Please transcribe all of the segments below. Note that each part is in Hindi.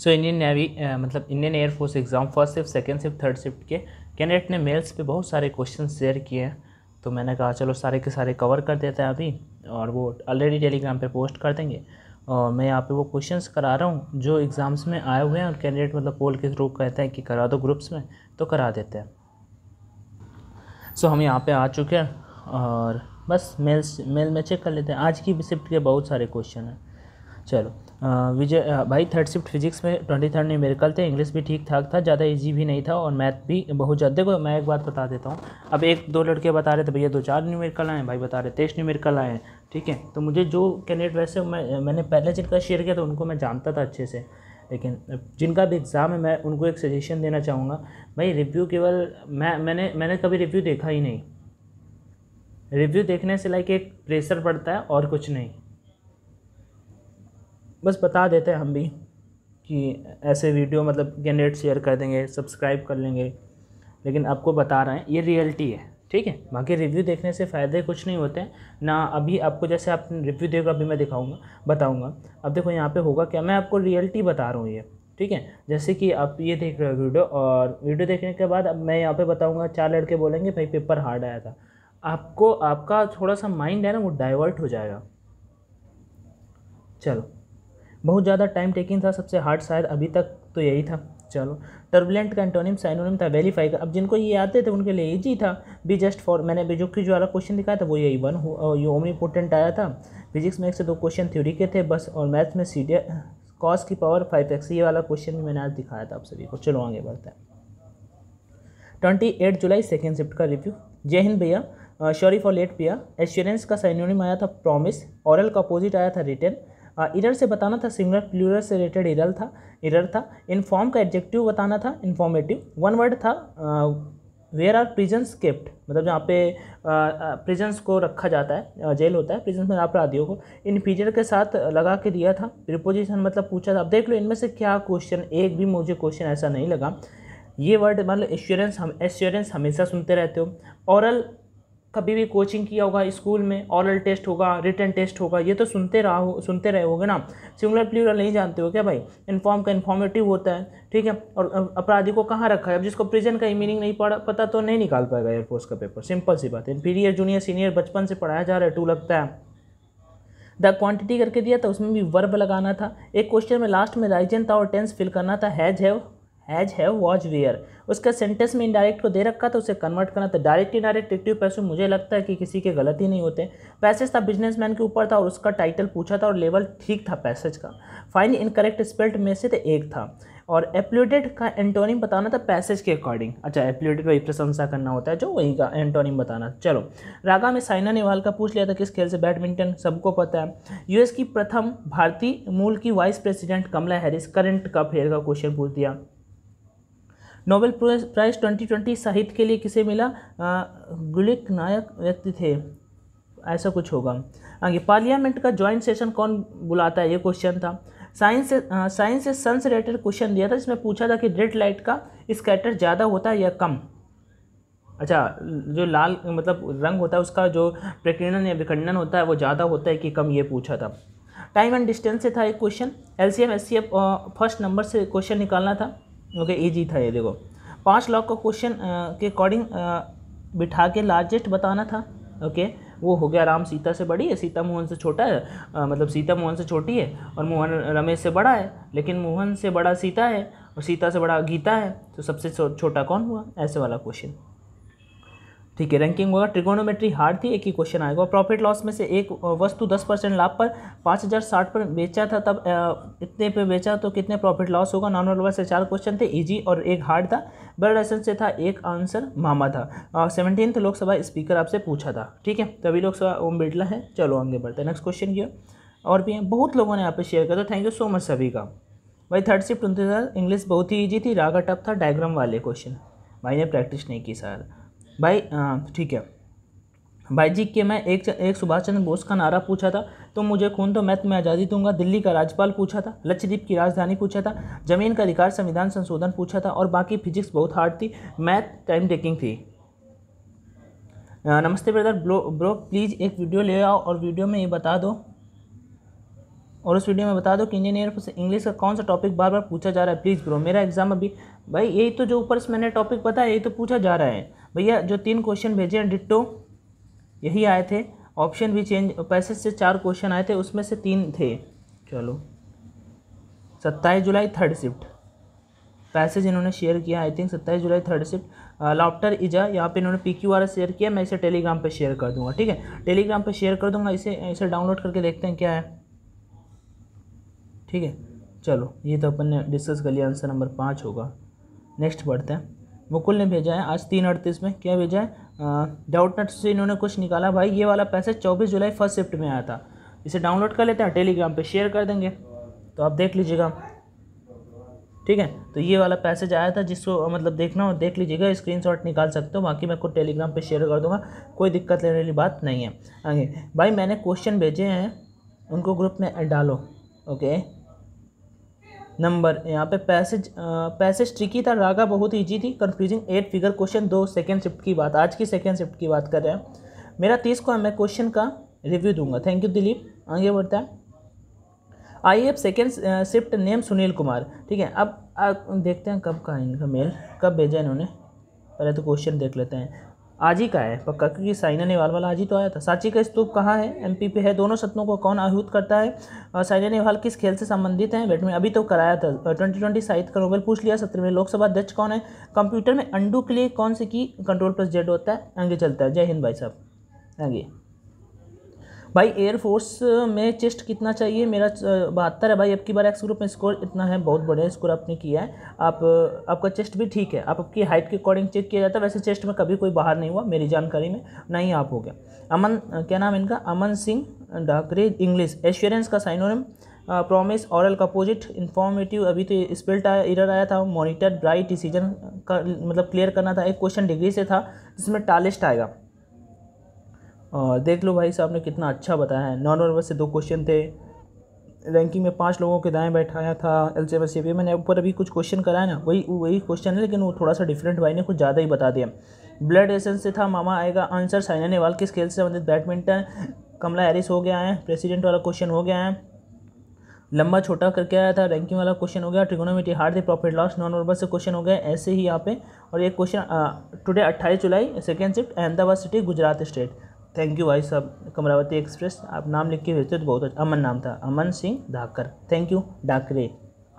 सो इंडियन नेवी मतलब Indian air force exam first shift second shift third shift के कैंडिडेट ने मेल्स पे बहुत सारे क्वेश्चन शेयर किए हैं तो मैंने कहा चलो सारे के सारे कवर कर देते हैं अभी और वो ऑलरेडी टेलीग्राम पे पोस्ट कर देंगे और मैं यहाँ पे वो क्वेश्चंस करा रहा हूँ जो एग्ज़ाम्स में आए हुए हैं और कैंडिडेट मतलब पोल के थ्रू कहते हैं कि करा दो ग्रुप्स में तो करा देते हैं सो so, हम यहाँ पे आ चुके हैं और बस मेल्स मेल में चेक कर लेते हैं आज की शिफ्ट के बहुत सारे क्वेश्चन हैं चलो विजय भाई थर्ड शिफ्ट फिजिक्स में ट्वेंटी थर्ड में मेरिकल थे इंग्लिश भी ठीक ठाक था ज़्यादा इजी भी नहीं था और मैथ भी बहुत ज़्यादा देखो मैं एक बात बता देता हूँ अब एक दो लड़के बता रहे थे भैया दो चार न्यूमेरिकल आए भाई बता रहे तेईस न्यूमेरिकल आए ठीक है तो मुझे जो कैंडिडेट वैसे मैं मैंने पहले जिनका शेयर किया था उनको मैं जानता था अच्छे से लेकिन जिनका भी एग्ज़ाम है मैं उनको एक सजेशन देना चाहूँगा भाई रिव्यू केवल मैं मैंने मैंने कभी रिव्यू देखा ही नहीं रिव्यू देखने से लाइक एक प्रेशर पड़ता है और कुछ नहीं बस बता देते हैं हम भी कि ऐसे वीडियो मतलब जनरेट शेयर कर देंगे सब्सक्राइब कर लेंगे लेकिन आपको बता रहे हैं ये रियलिटी है ठीक है बाकी रिव्यू देखने से फ़ायदे कुछ नहीं होते हैं ना अभी आपको जैसे आप रिव्यू देखो अभी मैं दिखाऊंगा बताऊंगा अब देखो यहाँ पे होगा क्या मैं आपको रियलिटी बता रहा हूँ ये ठीक है जैसे कि आप ये देख रहे हो वीडियो और वीडियो देखने के बाद अब मैं यहाँ पे बताऊँगा चार लड़के बोलेंगे भाई पेपर हार्ड आया था आपको आपका थोड़ा सा माइंड है ना वो डाइवर्ट हो जाएगा चलो बहुत ज़्यादा टाइम टेकिंग था सबसे हार्ड शायद अभी तक तो यही था चलो टर्बुलेंट का एंटोनिम साइनोनिम था वेरीफाई का अब जिनको ये आते थे उनके लिए इजी था बी जस्ट फॉर मैंने बिजुक की जो वाला क्वेश्चन दिखाया था वो यही वन ये ओम इम्पोर्टेंट आया था फिजिक्स में एक से दो क्वेश्चन थ्योरी के थे बस और मैथ्स में सी कॉस की पावर फाइव एक्स ये वाला क्वेश्चन भी मैंने आज दिखाया था आप सभी को चलो आगे बढ़ते हैं twenty eight July second shift का रिव्यू जय हिंद भैया सॉरी फॉर लेट भैया एश्योरेंस का साइनोनिम आया था प्रॉमिस ऑरल का अपोजिट आया था रिटर्न इरर से बताना था सिंगलर प्लूरल से रिलेटेड इरर था इरर था इनफॉर्म का एडजेक्टिव बताना था इन्फॉर्मेटिव वन वर्ड था वेयर आर प्रिजन्स केप्ट मतलब जहाँ पे प्रिजन्स को रखा जाता है जेल होता है प्रिजन्स में अपराधियों को इन फीचर के साथ लगा के दिया था प्रिपोजिशन मतलब पूछा था अब देख लो इनमें से क्या क्वेश्चन एक भी मुझे क्वेश्चन ऐसा नहीं लगा ये वर्ड मतलब एश्योरेंस हम एश्योरेंस हमेशा सुनते रहते हो औरल कभी भी कोचिंग किया होगा स्कूल में ऑरल टेस्ट होगा रिटर्न टेस्ट होगा ये तो सुनते रहा हो सुनते रहे होगे ना सिंगुलर प्लूरल नहीं जानते हो क्या भाई इन्फॉर्म का इन्फॉर्मेटिव होता है ठीक है और अपराधी को कहाँ रखा है अब जिसको प्रिजन का ही मीनिंग नहीं पड़ा पता तो नहीं निकाल पाएगा एयरफोर्स का पेपर सिंपल सी बात है इंपीरियर जूनियर सीनियर बचपन से पढ़ाया जा रहा है टू लगता है द क्वांटिटी करके दिया था उसमें भी वर्ब लगाना था एक क्वेश्चन में लास्ट में राइजन था और टेंस फिल करना था has have has have watch where उसका सेंटेंस में इनडायरेक्ट को दे रखा था उसे कन्वर्ट करना था डायरेक्ट इनडायरेक्ट एक्टिव पैसे मुझे लगता है कि किसी के गलत ही नहीं होते पैसेज था बिजनेसमैन के ऊपर था और उसका टाइटल पूछा था और लेवल ठीक था पैसेज का फाइन इनकरेक्ट स्पेल्ट में से तो एक था और एप्लूटेड का एंटोनिम बताना था पैसेज के अकॉर्डिंग अच्छा एप्लूटेड का प्रशंसा करना होता है जो वहीं का एंटोनिम बताना चलो रागा में साइना नेहवाल का पूछ लिया था किस खेल से बैडमिंटन सबको पता है यूएस की प्रथम भारतीय मूल की vice president Kamala Harris current का फेयर का क्वेश्चन पूछ दिया नोबेल प्राइज़ ट्वेंटी ट्वेंटी साहित्य के लिए किसे मिला गुलिक नायक व्यक्ति थे ऐसा कुछ होगा आगे पार्लियामेंट का ज्वाइंट सेशन कौन बुलाता है ये क्वेश्चन था साइंस से साइंस से सन से रिलेटेड क्वेश्चन दिया था जिसमें पूछा था कि रेड लाइट का स्कैटर ज़्यादा होता है या कम अच्छा जो लाल मतलब रंग होता है उसका जो प्रकीर्णन या विखंडन होता है वो ज़्यादा होता है कि कम ये पूछा था टाइम एंड डिस्टेंस से था एक question L C S C F first number से क्वेश्चन निकालना था ओके इजी था ये देखो पाँच लाख का क्वेश्चन के अकॉर्डिंग बिठा के लार्जेस्ट बताना था ओके वो हो गया राम सीता से बड़ी है सीता मोहन से छोटा है आ, मतलब सीता मोहन से छोटी है और मोहन रमेश से बड़ा है लेकिन मोहन से बड़ा सीता है और सीता से बड़ा गीता है तो सबसे छोटा कौन हुआ ऐसे वाला क्वेश्चन ठीक है रैंकिंग होगा ट्रिगोनोमेट्री हार्ड थी एक ही क्वेश्चन आएगा प्रॉफिट लॉस में से एक वस्तु दस परसेंट लाभ पर पाँच हज़ार साठ पर बेचा था तब इतने पे बेचा तो कितने प्रॉफिट लॉस होगा नॉन वर्बल से चार क्वेश्चन थे इजी और एक हार्ड था बर्ड एसन से था एक आंसर मामा था सेवनटीन्थ लोकसभा स्पीकर आपसे पूछा था ठीक है तभी तो लोकसभा ओम बिरला है चलो आगे बढ़ते हैं नेक्स्ट क्वेश्चन किया और भी हैं बहुत लोगों ने यहाँ पर शेयर किया था थैंक यू सो मच सभी का भाई थर्ड शिफ्ट उनतीस इंग्लिश बहुत ही ईजी थी रागा टप था डायग्राम वाले क्वेश्चन भाई ने प्रैक्टिस नहीं की सर भाई ठीक है भाई जी के मैं एक एक सुभाष चंद्र बोस का नारा पूछा था तो मुझे खून तो मैं तुम्हें आज़ादी दूंगा दिल्ली का राज्यपाल पूछा था लक्षद्वीप की राजधानी पूछा था ज़मीन का अधिकार संविधान संशोधन पूछा था और बाकी फिजिक्स बहुत हार्ड थी मैथ टाइम टेकिंग थी नमस्ते ब्रदर ब्रो ब्रो प्लीज़ एक वीडियो ले आओ और वीडियो में ये बता दो और उस वीडियो में बता दो कि इंजीनियर से इंग्लिश का कौन सा टॉपिक बार बार पूछा जा रहा है प्लीज़ ब्रो मेरा एग्ज़ाम अभी भाई यही तो जो ऊपर से मैंने टॉपिक बताया यही तो पूछा जा रहा है भैया जो तीन क्वेश्चन भेजे हैं डिट्टो यही आए थे ऑप्शन भी चेंज पैसेज से चार क्वेश्चन आए थे उसमें से तीन थे चलो सत्ताईस जुलाई थर्ड शिफ्ट पैसेज इन्होंने शेयर किया आई थिंक सत्ताईस जुलाई थर्ड शिफ्ट लॉप्टर इजा यहाँ पे इन्होंने पी क्यू शेयर किया मैं इसे टेलीग्राम पे शेयर कर दूंगा ठीक है टेलीग्राम पे शेयर कर दूंगा इसे इसे डाउनलोड करके देखते हैं क्या है ठीक है चलो ये तो अपन ने डिस्कस कर लिया आंसर नंबर पाँच होगा नेक्स्ट पढ़ते हैं मुकुल ने भेजा है आज तीन अड़तीस में क्या भेजा है डाउटनेट से इन्होंने कुछ निकाला भाई ये वाला पैसेज चौबीस जुलाई फर्स्ट शिफ्ट में आया था इसे डाउनलोड कर लेते हैं टेलीग्राम पर शेयर कर देंगे तो आप देख लीजिएगा ठीक है तो ये वाला पैसेज आया था जिसको मतलब देखना हो देख लीजिएगा स्क्रीनशॉट निकाल सकते हो बाकी मैं खुद टेलीग्राम पे शेयर कर दूंगा कोई दिक्कत लेने वाली बात नहीं है आगे भाई मैंने क्वेश्चन भेजे हैं उनको ग्रुप में डालो ओके नंबर यहाँ पे पैसेज पैसेज ट्रिकी था रागा बहुत ईजी थी कन्फ्यूजिंग एट फिगर क्वेश्चन दो सेकेंड शिफ्ट की बात आज की सेकेंड शिफ्ट की बात कर रहे हैं मेरा तीस को मैं क्वेश्चन का रिव्यू दूंगा थैंक यू दिलीप आगे बढ़ता है आइए अब second shift name Sunil Kumar ठीक है अब आ, देखते हैं कब का है इनका मेल कब भेजा इन्होंने पहले तो क्वेश्चन देख लेते हैं आज ही का है पक्का क्योंकि साइना नेहवाल वाला आज ही तो आया था सांची का स्तूप कहाँ है एमपी पे है दोनों सपनों को कौन आहूत करता है और साइना नेहवाल किस खेल से संबंधित हैं में अभी तो कराया था ट्वेंटी ट्वेंटी साहित्य का नोबल पूछ लिया सत्र में लोकसभा अध्यक्ष कौन है कंप्यूटर में अंडू के लिए कौन से की कंट्रोल प्लस जेड होता है आगे चलता है जय हिंद भाई साहब आगे भाई एयरफोर्स uh, में चेस्ट कितना चाहिए मेरा uh, बहत्तर है भाई अब की बार एक्स ग्रुप में स्कोर इतना है बहुत बढ़िया स्कोर आपने किया है आप uh, आपका चेस्ट भी ठीक है आप आपकी हाइट के अकॉर्डिंग चेक किया जाता है वैसे चेस्ट में कभी कोई बाहर नहीं हुआ मेरी जानकारी में ना ही आप हो गया अमन क्या नाम इनका अमन सिंह डाकरे इंग्लिश एश्योरेंस का साइनोरम प्रॉमिस ऑरल का अपोजिट इन्फॉर्मेटिव अभी तो स्पेल्ट आया इरर आया था मॉनिटर ब्राइट डिसीजन का मतलब क्लियर करना था एक क्वेश्चन डिग्री से था जिसमें टालिस्ट आएगा और देख लो भाई साहब ने कितना अच्छा बताया है नॉन वर्बल से दो क्वेश्चन थे रैंकिंग में पांच लोगों के दाएं बैठाया था एल सी एम एस मैंने ऊपर अभी कुछ क्वेश्चन कराया ना वही वही क्वेश्चन है लेकिन वो थोड़ा सा डिफरेंट भाई ने कुछ ज़्यादा ही बता दिया ब्लड एसेंस से था मामा आएगा आंसर साइना नेहवाल किस खेल से संबंधित बैडमिंटन कमला हैरिस हो गया है प्रेसिडेंट वाला क्वेश्चन हो गया है लंबा छोटा करके आया था रैंकिंग वाला क्वेश्चन हो गया ट्रिगोनोमेटी हार्ड दी प्रॉफिट लॉस नॉन वर्बल से क्वेश्चन हो गया ऐसे ही यहाँ पे और ये क्वेश्चन टुडे अट्ठाईस जुलाई second shift Ahmedabad city Gujarat state thank you भाई साहब कमरावती एक्सप्रेस आप नाम लिख के भेजते तो बहुत अच्छा अमन नाम था अमन सिंह धाकर थैंक यू डाकरे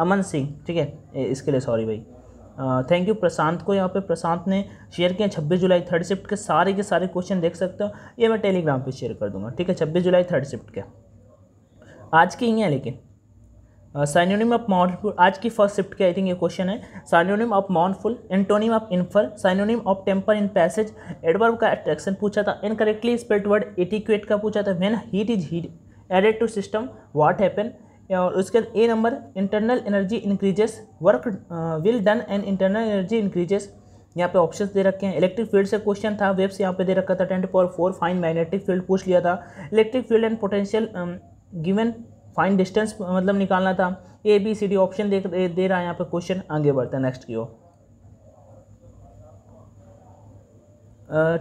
अमन सिंह ठीक है इसके लिए सॉरी भाई थैंक यू प्रशांत को यहाँ पे प्रशांत ने शेयर किया छब्बीस जुलाई थर्ड शिफ्ट के सारे के सारे क्वेश्चन देख सकते हो ये मैं टेलीग्राम पे शेयर कर दूंगा ठीक है छब्बीस जुलाई थर्ड शिफ्ट के आज के ही हैं लेकिन साइनोनिम ऑफ माउंटफुल आज की फर्स्ट शिफ्ट के आई थिंक ये क्वेश्चन है synonym of mouthful antonym of infer synonym of temper in passage adverb का एट्रैक्शन पूछा था इनकरेक्टली स्पेल्ड वर्ड एटिक्वेट का पूछा था when heat is heat added to system what happen और उसके बाद A number internal energy increases work will done and internal energy increases यहाँ पे ऑप्शंस दे रखे हैं इलेक्ट्रिक फील्ड से क्वेश्चन था वेब्स यहाँ पे दे रखा था tent pole four fine magnetic field पूछ लिया था electric field and potential given fine distance मतलब निकालना था A B C D option दे दे रहा है यहाँ पर क्वेश्चन आगे बढ़ता है नेक्स्ट की ओर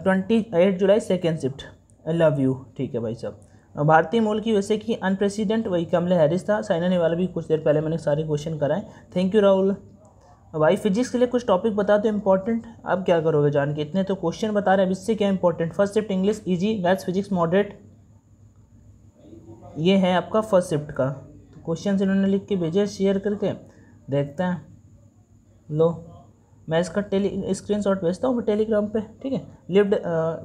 twenty eight July second shift I love you ठीक है भाई साहब भारतीय मूल की वैसे कि अनप्रेसिडेंट वही कमला हैरिस था साइना वाला भी कुछ देर पहले मैंने सारे क्वेश्चन कराए थैंक यू राहुल भाई फिजिक्स के लिए कुछ टॉपिक बता दो इंपॉर्टेंट अब क्या करोगे जान के इतने तो क्वेश्चन बता रहे हैं अब इससे क्या important first shift English easy maths physics moderate ये है आपका फर्स्ट शिफ्ट का तो क्वेश्चन इन्होंने लिख के भेजे शेयर करके देखते हैं लो मैं इसका टेली स्क्रीन शॉट भेजता हूँ टेलीग्राम पे ठीक है लिव्ड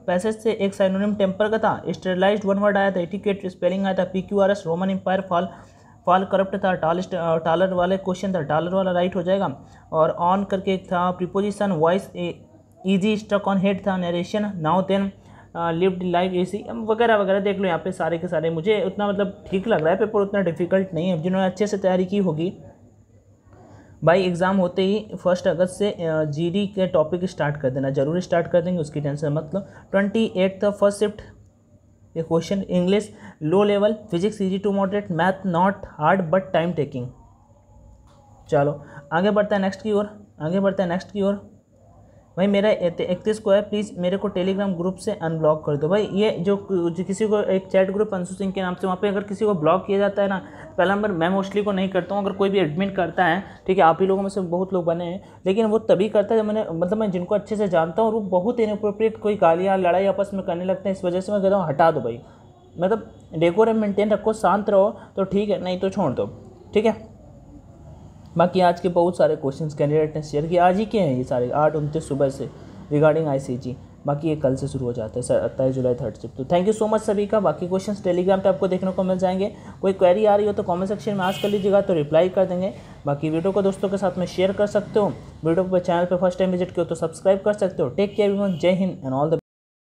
पैसेज से एक साइनोनिम टेम्पर का था स्टेलाइज वन वर्ड आया था एटिकेट स्पेलिंग आया था P Q R S Roman Empire fall fall corrupt था टाल टालर वाले क्वेश्चन था टालर वाला राइट हो जाएगा और ऑन करके एक था preposition voice easy stuck on head था narration now then lived life A C वगैरह वगैरह देख लो यहाँ पे सारे के सारे मुझे उतना मतलब ठीक लग रहा है पेपर उतना डिफ़िकल्ट नहीं है जिन्होंने अच्छे से तैयारी की होगी भाई एग्ज़ाम होते ही फर्स्ट अगस्त से जीडी के टॉपिक स्टार्ट कर देना जरूर स्टार्ट कर देंगे उसकी टेंशन मत लो ट्वेंटी एट था फर्स्ट शिफ्ट ये question English low level physics easy to moderate math not hard but time taking चलो आगे बढ़ता है नेक्स्ट की ओर आगे बढ़ता है नेक्स्ट की ओर भाई मेरा इकतीस को है प्लीज़ मेरे को टेलीग्राम ग्रुप से अनब्लॉक कर दो भाई ये जो, जो किसी को एक चैट ग्रुप अंशु सिंह के नाम से वहाँ पे अगर किसी को ब्लॉक किया जाता है ना पहला नंबर मैं मोस्टली को नहीं करता हूँ अगर कोई भी एडमिट करता है ठीक है आप ही लोगों में से बहुत लोग बने हैं लेकिन वो तभी करता है जब मैंने मतलब मैं जिनको अच्छे से जानता हूँ वो बहुत इनप्रोप्रिएट कोई गालियाँ लड़ाई आपस में करने लगते हैं इस वजह से मैं कहता हूँ हटा दो भाई मतलब डेकोरम मेंटेन रखो शांत रहो तो ठीक है नहीं तो छोड़ दो ठीक है बाकी आज के बहुत सारे क्वेश्चंस कैंडिडेट ने शेयर किए आज ही के हैं ये सारे आठ उनतीस सुबह से रिगार्डिंग आई बाकी ये कल से शुरू हो जाता है सर अट्ठाईस जुलाई थर्ड से तो थैंक यू सो मच सभी का बाकी क्वेश्चंस टेलीग्राम पे आपको देखने को मिल जाएंगे कोई क्वेरी आ रही हो तो कमेंट सेक्शन में आज कर लीजिएगा तो रिप्लाई कर देंगे बाकी वीडियो को दोस्तों के साथ में शेयर कर सकते हो वीडियो पर चैनल पर फर्स्ट टाइम विजिट किया तो सब्सक्राइब कर सकते हो टेक केयर एवरीवन जय हिंद एंड ऑल द